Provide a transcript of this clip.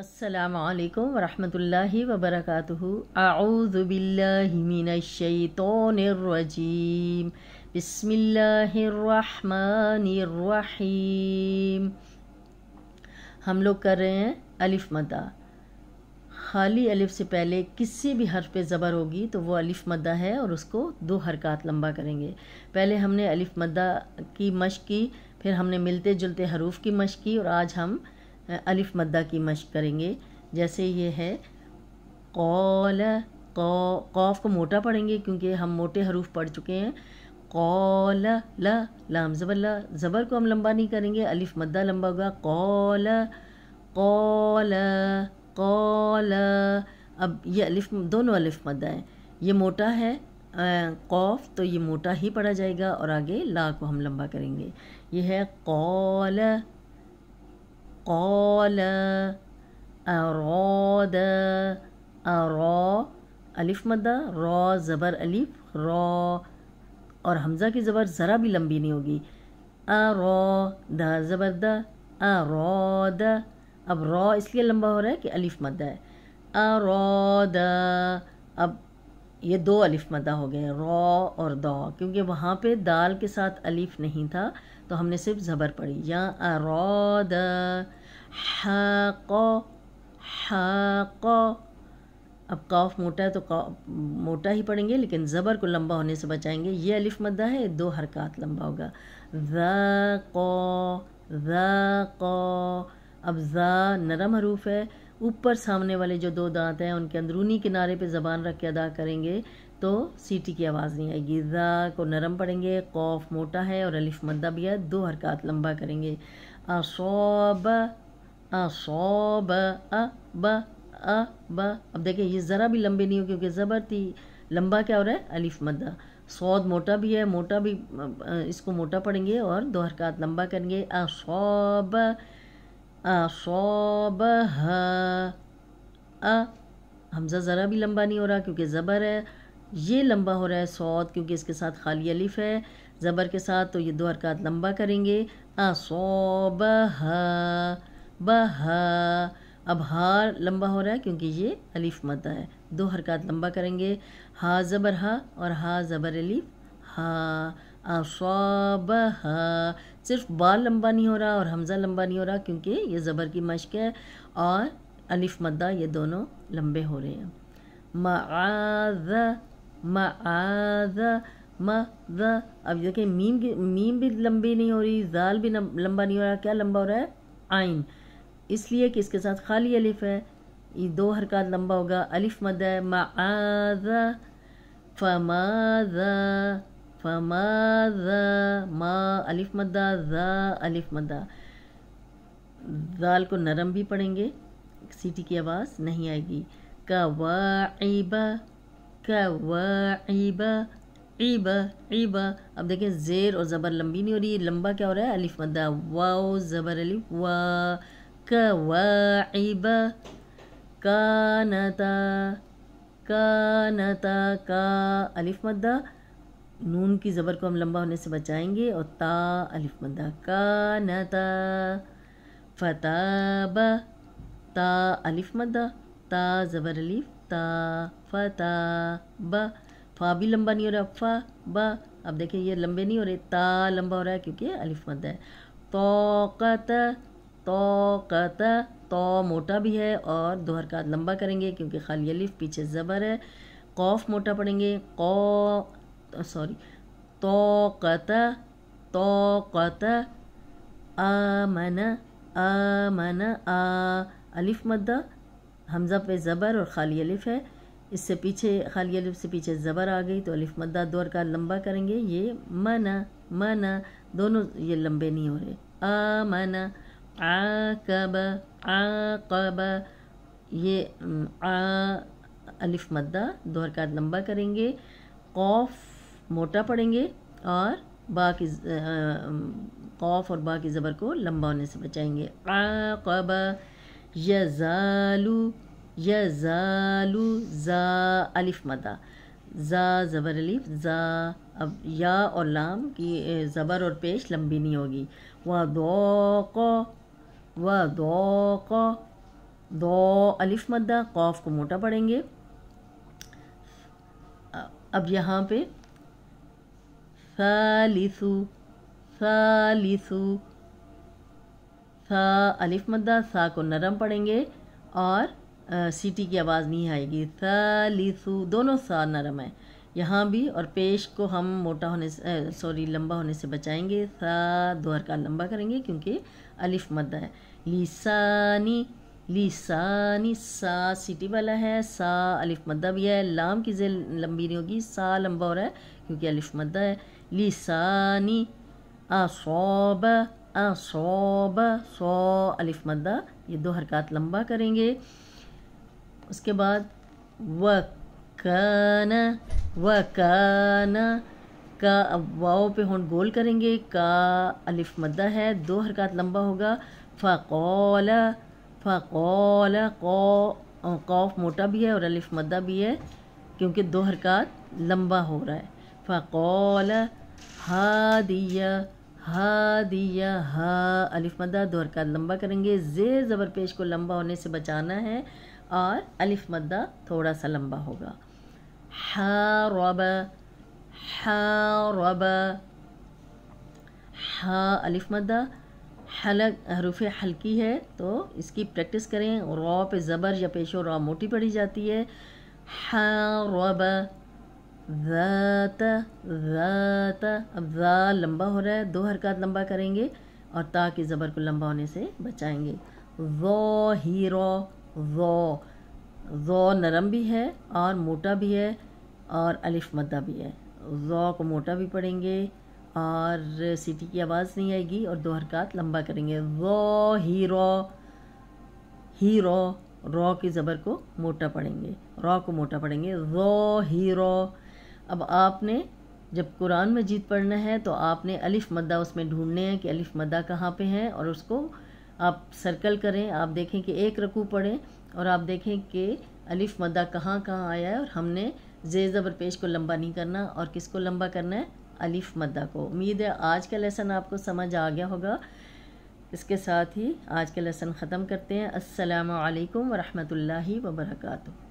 असलकम वरहि वबरक आऊज़बिल्लिमिनशतरजीम बसमीम हम लोग कर रहे हैं अलिफ मदा खाली अलिफ से पहले किसी भी हर्फ पे ज़बर होगी तो वो अलिफ मदा है और उसको दो हरकत लंबा करेंगे पहले हमने अलिफ मदा की मश की फिर हमने मिलते जुलते हरूफ की मश की और आज हम अलिफ मद्दा की मश्क करेंगे जैसे ये है कौल कौफ को मोटा पढ़ेंगे क्योंकि हम मोटे हरूफ पढ़ चुके हैं कौल ल लाम जबर ला ज़बर को हम लंबा नहीं करेंगे अलिफ मद्दा लंबा होगा कौल कौल कौल अब ये अलिफ दोनों अलिफ मद्दा हैं ये मोटा है कौफ तो ये मोटा ही पढ़ा जाएगा और आगे ला को हम लंबा करेंगे ये है कौल قال أراد أرا अलिफ मद्दा रॉ ज़बर अलिफ रॉ और हमज़ा की ज़बर ज़रा भी लंबी नहीं होगी अ रॉ द ज़बर द अ रॉ द अब रॉ इसलिए लंबा हो रहा है कि अलिफ मद्दा है अ रॉ द अब ये दो अलिफ मदा हो गए रॉ और दो क्योंकि वहाँ पे दाल के साथ अलिफ नहीं था तो हमने सिर्फ ज़बर पढ़ी या रो द अब काफ मोटा है तो मोटा ही पढ़ेंगे लेकिन ज़बर को लंबा होने से बचाएंगे ये अलिफ मदा है दो हरकत लंबा होगा ज़ को ज़ को अब ज़ा नरम हरूफ है ऊपर सामने वाले जो दो दांत हैं उनके अंदरूनी किनारे पे ज़बान रख के अदा करेंगे तो सीटी की आवाज़ नहीं आएगी ज़ा को नरम पड़ेंगे कौफ मोटा है और अलिफ मद्दा भी है दो हरकत लंबा करेंगे असौब असौब अ ब अ ब अब देखिए ये ज़रा भी लंबे नहीं हो क्योंकि ज़बर थी लंबा क्या हो रहा है अलिफ मद्दा सौद मोटा भी है मोटा भी इसको मोटा पड़ेंगे और दो हरकत लंबा करेंगे असौब अशोबह अ हमज़ा ज़रा भी लंबा नहीं हो रहा क्योंकि ज़बर है ये लंबा हो रहा है सौद क्योंकि इसके साथ खाली अलिफ है ज़बर के साथ तो ये दो हरकत लंबा करेंगे असोबह बह अब हार लंबा हो रहा है क्योंकि ये अलिफ मत है दो हरकत लंबा करेंगे हा ज़बर हा और हा ज़बर अलिफ हा असौबहा सिर्फ बाल लंबा नहीं हो रहा और हमज़ा लंबा नहीं हो रहा क्योंकि ये ज़बर की मश्क है और अलिफ मद्दा ये दोनों लंबे हो रहे हैं मद म मद अब देखिए मीम की मीम भी लंबी नहीं हो रही जाल भी लंबा नहीं हो रहा क्या लंबा हो रहा है आइन इसलिए कि इसके साथ खाली अलिफ है ये दो हरकत लंबा होगा अलिफ मद है मद फमाद फमाजा मा अलिफ मद्दा जा अलिफ मद्दा दाल को नरम भी पढ़ेंगे सीटी की आवाज़ नहीं आएगी कवाइबा कवाइबा ईबा ईबा अब देखें जेर और ज़बर लंबी नहीं हो रही लंबा क्या हो रहा है अलिफ मद्दा वाओ ज़बर अलिफ वा कवाइबा कानता कानता का अलिफ मद्दा नून की ज़बर को हम लंबा होने से बचाएंगे और ता अलिफ मंदा का न ता ता अलिफ मदा ता ज़बर अलिफ ता फता ब फा भी लंबा नहीं हो रहा फा ब अब देखिए ये लंबे नहीं हो रहे ता लंबा हो रहा है क्योंकि अलिफ मदा है तो कत तो मोटा भी है और दो हरकत लंबा करेंगे क्योंकि खाली अलिफ पीछे ज़बर है कौफ मोटा पड़ेंगे कौ सॉरी तोकत तोकत आमन आमन आ अलिफ मद्दा हमज़ा पे ज़बर और खाली अलिफ है इससे पीछे खाली अलिफ से पीछे ज़बर आ गई तो अलिफ मद्दा दौर का लंबा करेंगे ये मना मना दोनों ये लंबे नहीं हो रहे कब आ कब ये आ अलिफ मद्दा दोहर का लंबा करेंगे कौफ मोटा पड़ेंगे और बा की और बा की ज़बर को लंबा होने से बचाएंगे आकब यजालू यजालू जा अलिफ मदा ज़ा ज़बर अलिफ ज़ा अब या और लाम की ज़बर और पेश लंबी नहीं होगी व दो को व दो को दो अलिफ मदा कौफ को मोटा पड़ेंगे अब यहाँ पे ثالث ثالث सा अलिफ मद्दा सा को नरम पढ़ेंगे और आ, सीटी की आवाज़ नहीं आएगी सालिसु दोनों सा नरम है यहाँ भी और पेश को हम मोटा होने से सॉरी लंबा होने से बचाएंगे सा दोहर का लंबा करेंगे क्योंकि अलिफ मद्दा है लिसानी लिसानी सा सीटी वाला है सा अलिफ मद्दा भी है लाम की जे लंबी नहीं होगी सा लंबा हो रहा है क्योंकि अलिफ मद्दा है लिसानी असौब असौब सौ अलिफ मद्दा ये दो हरकत लंबा करेंगे उसके बाद वकान वकान का वाओ पे हम गोल करेंगे का अलिफ मद्दा है दो हरकत लंबा होगा फ़कौल फ़कौल कौ कौफ मोटा भी है और अलिफ मद्दा भी है क्योंकि दो हरकत लंबा हो रहा है फ़कौल हा दिया हा दिया हा अलिफ मद्दा दो हरकत लंबा करेंगे जे ज़बर पेश को लंबा होने से बचाना है और अलिफ मद्दा थोड़ा सा लंबा होगा हा रब हा रब हा अलिफ मद्दा हलक हरूफ हल्की है तो इसकी प्रैक्टिस करें रॉ पे ज़बर या पेशो रॉ मोटी पड़ी जाती है हा रब ज़त ज़त अब ज़ा लंबा हो रहा है दो हरकत लंबा करेंगे और ता की ज़बर को लंबा होने से बचाएंगे ज़ो हीरो ज़ो ज़ो नरम भी है और मोटा भी है और अलिफ मद्दा भी है ज़ो को मोटा भी पढ़ेंगे और सीटी की आवाज़ नहीं आएगी और दो हरकत लंबा करेंगे जो हीरो हीरो रॉ की ज़बर को मोटा पढ़ेंगे रॉ को मोटा पढ़ेंगे वो हीरो अब आपने जब कुरान मजीद पढ़ना है तो आपने अलिफ मद्दा उसमें ढूंढने हैं कि अलिफ मद्दा कहाँ पे हैं और उसको आप सर्कल करें आप देखें कि एक रकू पढ़ें और आप देखें कि अलिफ मद्दा कहाँ कहाँ आया है और हमने जे ज़बर पेश को लंबा नहीं करना और किसको लंबा करना है अलिफ मद्दा को उम्मीद है आज का लेसन आपको समझ आ गया होगा इसके साथ ही आज का लेसन ख़त्म करते हैं असलकम वरहमल वर्का